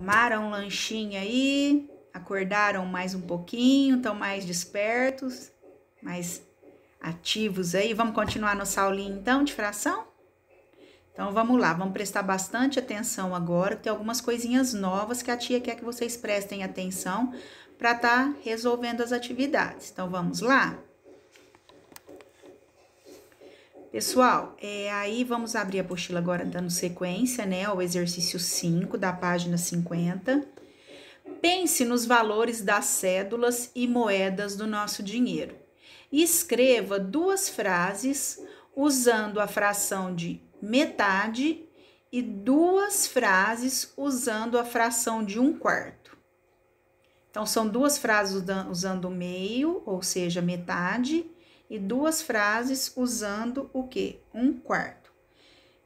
Tomaram um lanchinho aí, acordaram mais um pouquinho, estão mais despertos, mais ativos aí. Vamos continuar no saulinho então de fração? Então vamos lá, vamos prestar bastante atenção agora, tem algumas coisinhas novas que a tia quer que vocês prestem atenção para estar tá resolvendo as atividades. Então vamos lá? Pessoal, é, aí vamos abrir a apostila agora dando sequência, né, ao exercício 5 da página 50. Pense nos valores das cédulas e moedas do nosso dinheiro. Escreva duas frases usando a fração de metade e duas frases usando a fração de um quarto. Então, são duas frases usando o meio, ou seja, metade, e duas frases usando o que? Um quarto.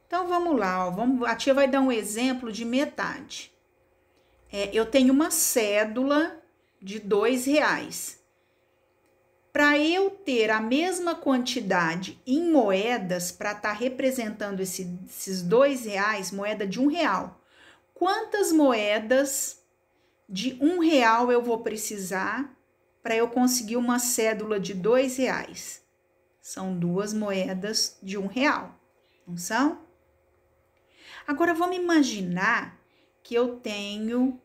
Então vamos lá, ó, vamos, a tia vai dar um exemplo de metade. É, eu tenho uma cédula de dois reais. Para eu ter a mesma quantidade em moedas para estar tá representando esse, esses dois reais, moeda de um real, quantas moedas de um real eu vou precisar para eu conseguir uma cédula de dois reais. São duas moedas de um real, não são? Agora vamos imaginar que eu tenho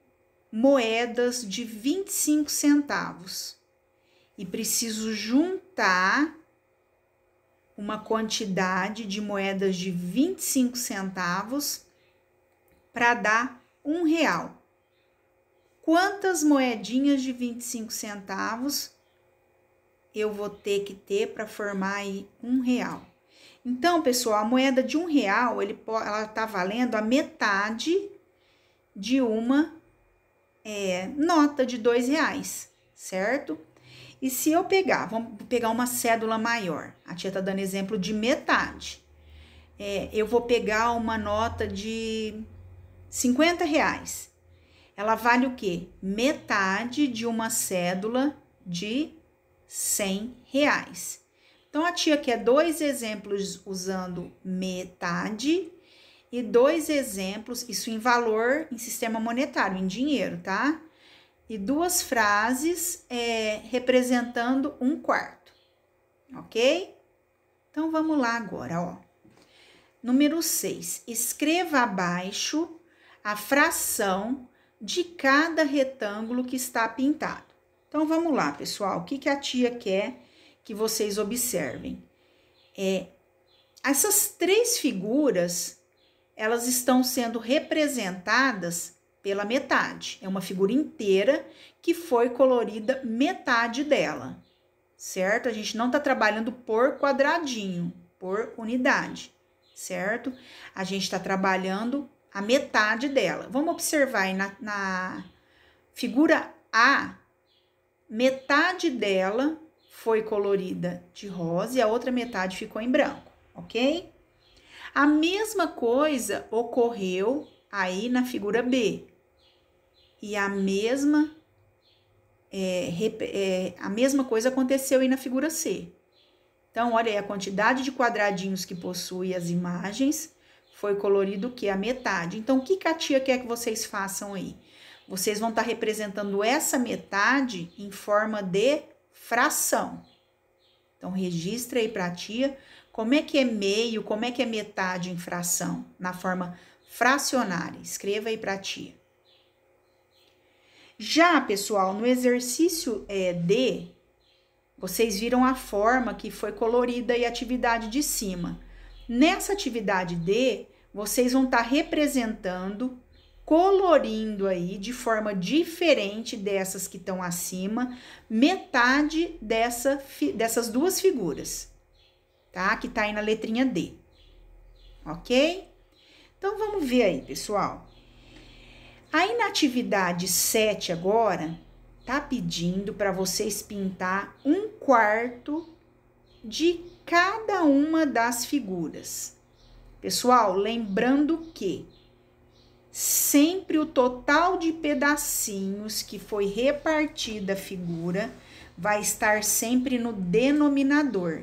moedas de 25 centavos e preciso juntar uma quantidade de moedas de 25 centavos para dar um real quantas moedinhas de 25 centavos eu vou ter que ter para formar aí um real. Então, pessoal, a moeda de um real, ele, ela está valendo a metade de uma é, nota de dois reais, certo? E se eu pegar, vamos pegar uma cédula maior, a tia está dando exemplo de metade. É, eu vou pegar uma nota de 50 reais ela vale o quê? Metade de uma cédula de 100 reais. Então, a tia quer dois exemplos usando metade e dois exemplos, isso em valor, em sistema monetário, em dinheiro, tá? E duas frases é, representando um quarto, ok? Então, vamos lá agora, ó. Número 6. Escreva abaixo a fração de cada retângulo que está pintado. Então, vamos lá, pessoal. O que, que a tia quer que vocês observem? É, essas três figuras, elas estão sendo representadas pela metade. É uma figura inteira que foi colorida metade dela, certo? A gente não está trabalhando por quadradinho, por unidade, certo? A gente está trabalhando a metade dela. Vamos observar aí na, na figura A, metade dela foi colorida de rosa e a outra metade ficou em branco, ok? A mesma coisa ocorreu aí na figura B. E a mesma, é, é, a mesma coisa aconteceu aí na figura C. Então, olha aí a quantidade de quadradinhos que possui as imagens foi colorido o quê? A metade. Então, o que, que a tia quer que vocês façam aí? Vocês vão estar tá representando essa metade em forma de fração. Então, registra aí para a tia como é que é meio, como é que é metade em fração, na forma fracionária. Escreva aí para a tia. Já, pessoal, no exercício é, D, vocês viram a forma que foi colorida e a atividade de cima. Nessa atividade D, vocês vão estar tá representando, colorindo aí de forma diferente dessas que estão acima, metade dessa, dessas duas figuras, tá? Que tá aí na letrinha D, ok? Então, vamos ver aí, pessoal. Aí na atividade 7 agora, tá pedindo para vocês pintar um quarto de cada uma das figuras. Pessoal, lembrando que sempre o total de pedacinhos que foi repartida a figura vai estar sempre no denominador.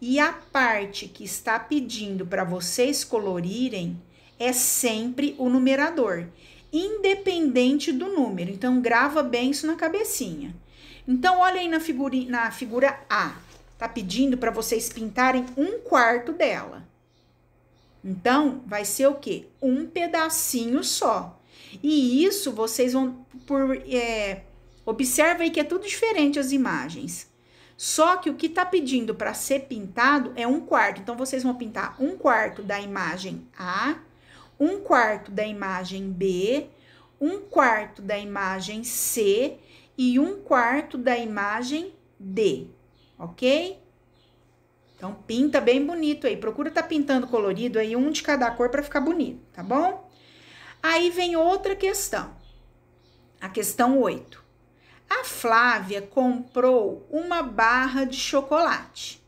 E a parte que está pedindo para vocês colorirem é sempre o numerador, independente do número. Então grava bem isso na cabecinha. Então olha aí na, figura, na figura A. Tá pedindo para vocês pintarem um quarto dela. Então, vai ser o quê? Um pedacinho só. E isso vocês vão por. É, observa aí que é tudo diferente as imagens. Só que o que tá pedindo para ser pintado é um quarto. Então, vocês vão pintar um quarto da imagem A, um quarto da imagem B, um quarto da imagem C e um quarto da imagem D ok? Então pinta bem bonito aí, procura tá pintando colorido aí, um de cada cor para ficar bonito, tá bom? Aí vem outra questão, a questão 8. A Flávia comprou uma barra de chocolate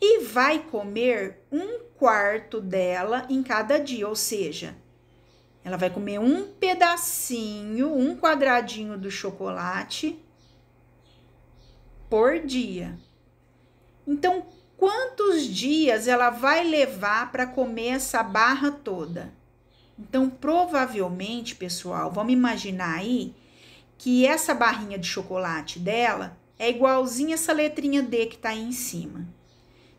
e vai comer um quarto dela em cada dia, ou seja, ela vai comer um pedacinho, um quadradinho do chocolate por dia. Então, quantos dias ela vai levar para comer essa barra toda? Então, provavelmente, pessoal, vamos imaginar aí que essa barrinha de chocolate dela é igualzinha essa letrinha D que está aí em cima.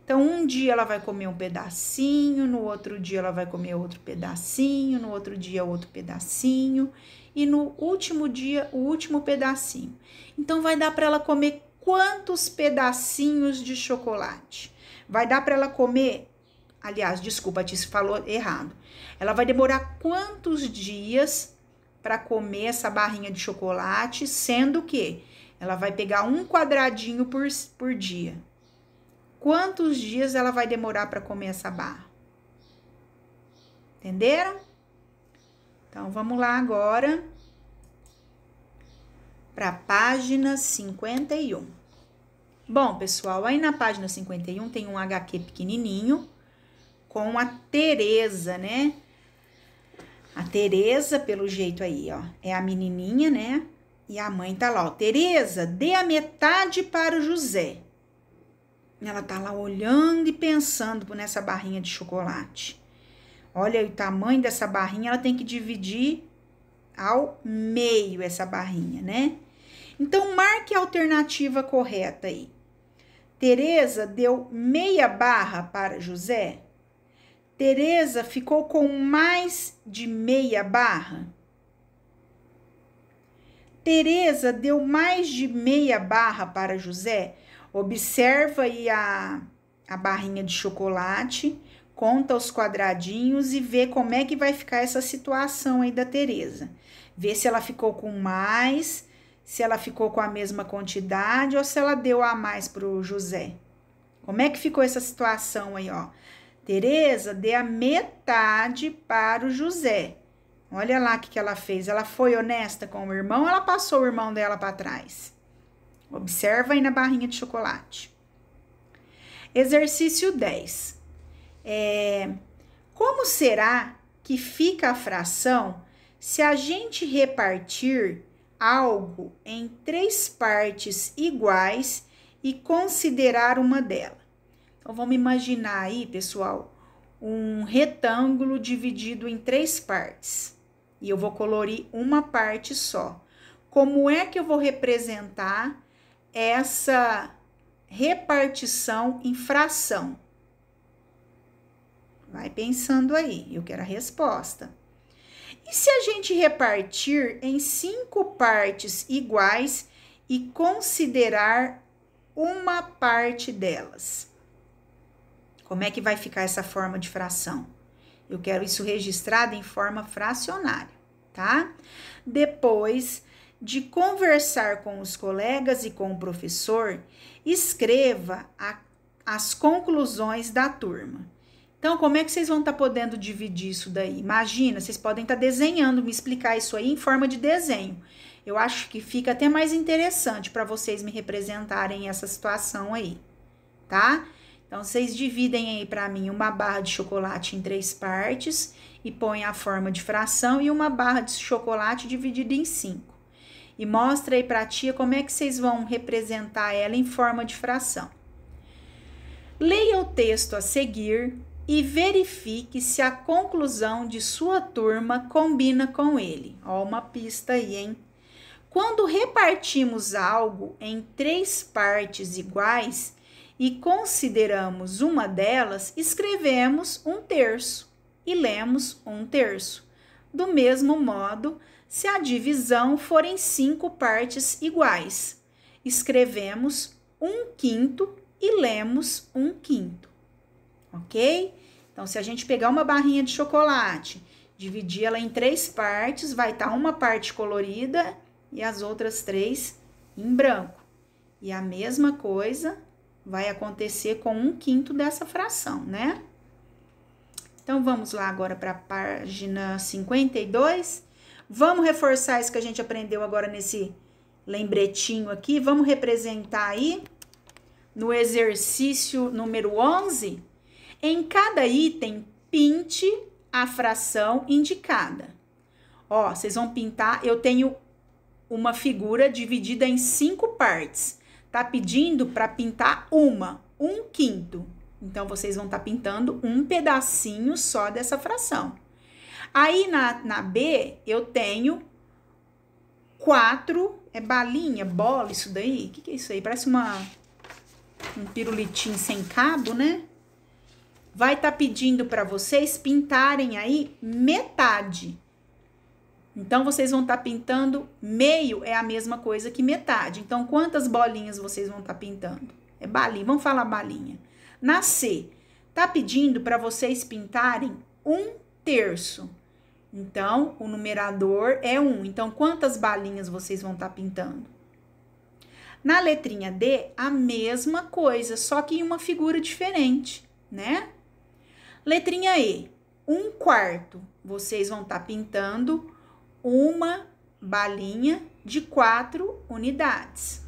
Então, um dia ela vai comer um pedacinho, no outro dia ela vai comer outro pedacinho, no outro dia outro pedacinho e no último dia o último pedacinho. Então, vai dar para ela comer quantos pedacinhos de chocolate. Vai dar para ela comer? Aliás, desculpa, te falou errado. Ela vai demorar quantos dias para comer essa barrinha de chocolate, sendo que ela vai pegar um quadradinho por, por dia. Quantos dias ela vai demorar para comer essa barra? Entenderam? Então vamos lá agora para a página 51. Bom, pessoal, aí na página 51 tem um HQ pequenininho com a Tereza, né? A Tereza, pelo jeito aí, ó, é a menininha, né? E a mãe tá lá, ó, Tereza, dê a metade para o José. Ela tá lá olhando e pensando nessa barrinha de chocolate. Olha o tamanho dessa barrinha, ela tem que dividir ao meio essa barrinha, né? Então marque a alternativa correta aí. Teresa deu meia barra para José. Teresa ficou com mais de meia barra. Teresa deu mais de meia barra para José. Observa aí a, a barrinha de chocolate, conta os quadradinhos e vê como é que vai ficar essa situação aí da Teresa. Vê se ela ficou com mais se ela ficou com a mesma quantidade ou se ela deu a mais para o José. Como é que ficou essa situação aí, ó? Tereza, dê a metade para o José. Olha lá o que, que ela fez. Ela foi honesta com o irmão ou ela passou o irmão dela para trás? Observa aí na barrinha de chocolate. Exercício 10. É, como será que fica a fração se a gente repartir algo em três partes iguais e considerar uma delas. Então vamos imaginar aí, pessoal, um retângulo dividido em três partes. E eu vou colorir uma parte só. Como é que eu vou representar essa repartição em fração? Vai pensando aí, eu quero a resposta. E se a gente repartir em cinco partes iguais e considerar uma parte delas? Como é que vai ficar essa forma de fração? Eu quero isso registrado em forma fracionária, tá? Depois de conversar com os colegas e com o professor, escreva a, as conclusões da turma. Então, como é que vocês vão estar tá podendo dividir isso daí? Imagina, vocês podem estar tá desenhando, me explicar isso aí em forma de desenho. Eu acho que fica até mais interessante para vocês me representarem essa situação aí, tá? Então, vocês dividem aí para mim uma barra de chocolate em três partes e põem a forma de fração e uma barra de chocolate dividida em cinco. E mostra aí para a tia como é que vocês vão representar ela em forma de fração. Leia o texto a seguir e verifique se a conclusão de sua turma combina com ele. Ó, uma pista aí, hein? Quando repartimos algo em três partes iguais e consideramos uma delas, escrevemos um terço e lemos um terço. Do mesmo modo, se a divisão for em cinco partes iguais, escrevemos um quinto e lemos um quinto ok? Então, se a gente pegar uma barrinha de chocolate, dividir ela em três partes, vai estar tá uma parte colorida e as outras três em branco. E a mesma coisa vai acontecer com um quinto dessa fração, né? Então, vamos lá agora para a página 52. Vamos reforçar isso que a gente aprendeu agora nesse lembretinho aqui. Vamos representar aí no exercício número 11 em cada item, pinte a fração indicada. Ó, vocês vão pintar, eu tenho uma figura dividida em cinco partes. Tá pedindo para pintar uma, um quinto. Então, vocês vão estar tá pintando um pedacinho só dessa fração. Aí, na, na B, eu tenho quatro, é balinha, bola isso daí? O que, que é isso aí? Parece uma, um pirulitinho sem cabo, né? vai estar tá pedindo para vocês pintarem aí metade. Então, vocês vão estar tá pintando meio, é a mesma coisa que metade. Então, quantas bolinhas vocês vão estar tá pintando? É balinha, vamos falar balinha. Na C, tá pedindo para vocês pintarem um terço. Então, o numerador é um. Então, quantas balinhas vocês vão estar tá pintando? Na letrinha D, a mesma coisa, só que em uma figura diferente, né? Letrinha E, um quarto. Vocês vão estar tá pintando uma balinha de quatro unidades.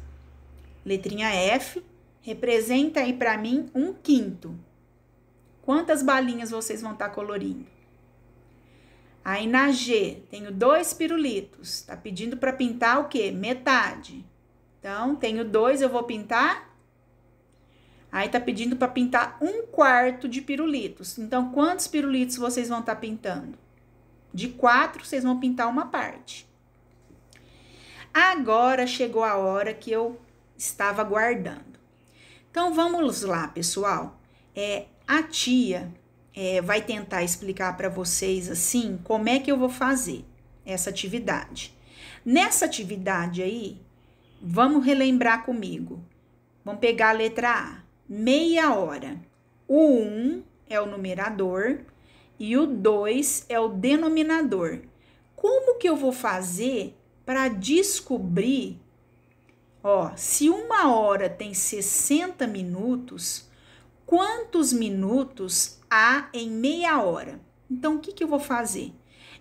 Letrinha F, representa aí para mim um quinto. Quantas balinhas vocês vão estar tá colorindo? Aí na G, tenho dois pirulitos. Tá pedindo para pintar o quê? Metade. Então, tenho dois, eu vou pintar Aí tá pedindo para pintar um quarto de pirulitos. Então, quantos pirulitos vocês vão estar tá pintando? De quatro, vocês vão pintar uma parte. Agora chegou a hora que eu estava aguardando. Então, vamos lá, pessoal. É, a tia é, vai tentar explicar para vocês, assim, como é que eu vou fazer essa atividade. Nessa atividade aí, vamos relembrar comigo. Vamos pegar a letra A meia hora. O 1 um é o numerador e o 2 é o denominador. Como que eu vou fazer para descobrir? Ó, se uma hora tem 60 minutos, quantos minutos há em meia hora? Então, o que, que eu vou fazer?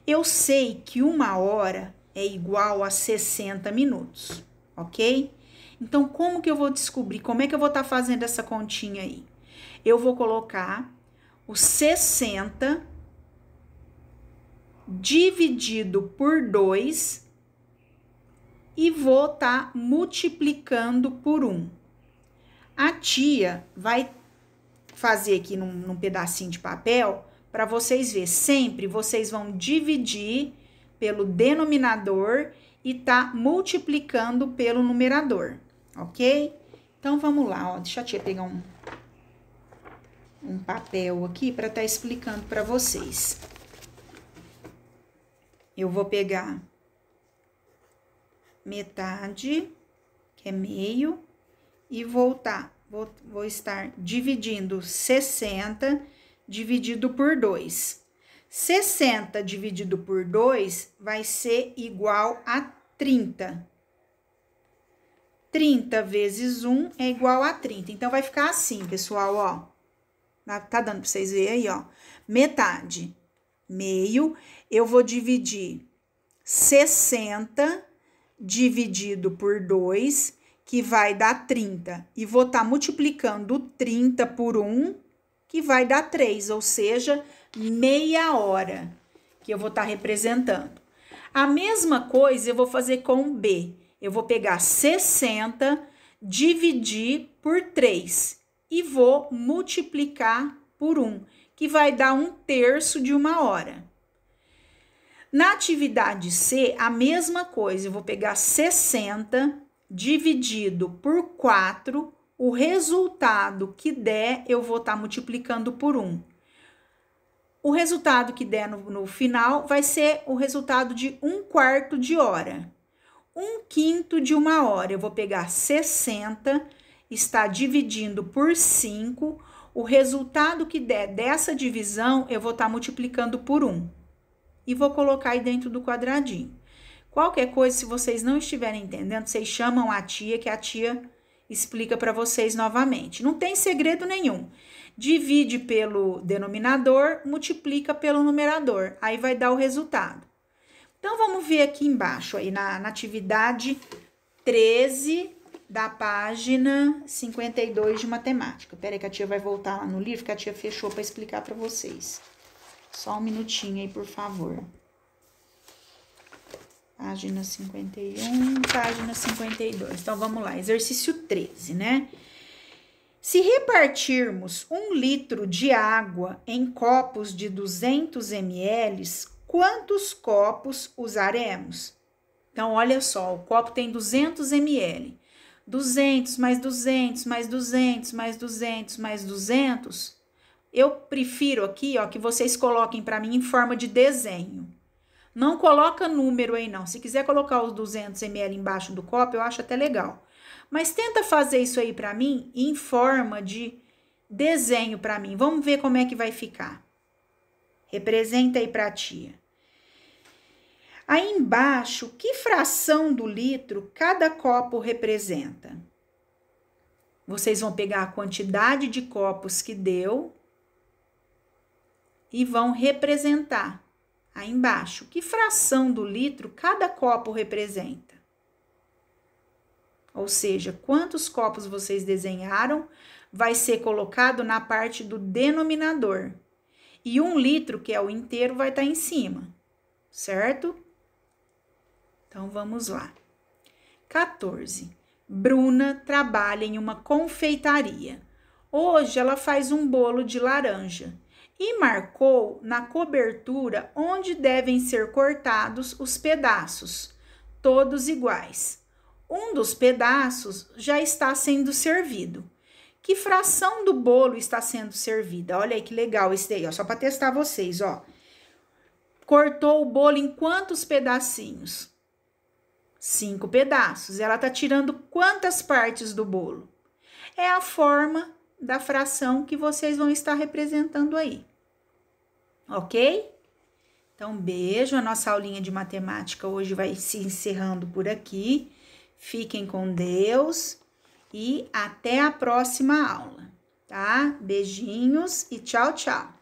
Eu sei que uma hora é igual a 60 minutos, ok? Então, como que eu vou descobrir? Como é que eu vou estar tá fazendo essa continha aí? Eu vou colocar o 60 dividido por 2 e vou estar tá multiplicando por 1. Um. A tia vai fazer aqui num, num pedacinho de papel para vocês verem. Sempre vocês vão dividir pelo denominador e tá multiplicando pelo numerador ok? Então, vamos lá, ó. Deixa a tia pegar um, um papel aqui para estar tá explicando para vocês. Eu vou pegar metade, que é meio, e voltar. Vou, vou estar dividindo 60 dividido por 2. 60 dividido por 2 vai ser igual a 30. 30 vezes 1 é igual a 30. Então, vai ficar assim, pessoal, ó. Tá dando pra vocês verem aí, ó. Metade, meio, eu vou dividir 60 dividido por 2, que vai dar 30. E vou estar tá multiplicando 30 por 1, que vai dar 3, ou seja, meia hora, que eu vou estar tá representando. A mesma coisa eu vou fazer com B. Eu vou pegar 60, dividir por 3 e vou multiplicar por 1, que vai dar um terço de uma hora. Na atividade C, a mesma coisa, eu vou pegar 60 dividido por 4, o resultado que der, eu vou estar tá multiplicando por 1. O resultado que der no, no, final vai ser o resultado de um quarto de hora um quinto de uma hora. Eu vou pegar 60, está dividindo por 5. O resultado que der dessa divisão, eu vou estar tá multiplicando por 1. E vou colocar aí dentro do quadradinho. Qualquer coisa, se vocês não estiverem entendendo, vocês chamam a tia, que a tia explica para vocês novamente. Não tem segredo nenhum. Divide pelo denominador, multiplica pelo numerador, aí vai dar o resultado. Então, vamos ver aqui embaixo, aí na, na atividade 13 da página 52 de matemática. Pera aí que a tia vai voltar lá no livro, que a tia fechou para explicar para vocês. Só um minutinho aí, por favor. Página 51, página 52. Então, vamos lá. Exercício 13, né? Se repartirmos um litro de água em copos de 200 ml, Quantos copos usaremos? Então, olha só, o copo tem 200 ml. 200 mais 200 mais 200 mais 200 mais 200. Eu prefiro aqui, ó, que vocês coloquem para mim em forma de desenho. Não coloca número aí não. Se quiser colocar os 200 ml embaixo do copo, eu acho até legal. Mas tenta fazer isso aí para mim em forma de desenho para mim. Vamos ver como é que vai ficar. Representa aí para tia. Aí embaixo, que fração do litro cada copo representa? Vocês vão pegar a quantidade de copos que deu e vão representar aí embaixo. Que fração do litro cada copo representa? Ou seja, quantos copos vocês desenharam vai ser colocado na parte do denominador. E um litro, que é o inteiro, vai estar tá em cima, certo? Então, vamos lá. 14. Bruna trabalha em uma confeitaria. Hoje ela faz um bolo de laranja e marcou na cobertura onde devem ser cortados os pedaços, todos iguais. Um dos pedaços já está sendo servido que fração do bolo está sendo servida. Olha aí que legal esse daí, ó, só para testar vocês, ó. Cortou o bolo em quantos pedacinhos? Cinco pedaços. Ela tá tirando quantas partes do bolo? É a forma da fração que vocês vão estar representando aí. OK? Então, beijo. A nossa aulinha de matemática hoje vai se encerrando por aqui. Fiquem com Deus e até a próxima aula, tá? Beijinhos e tchau, tchau!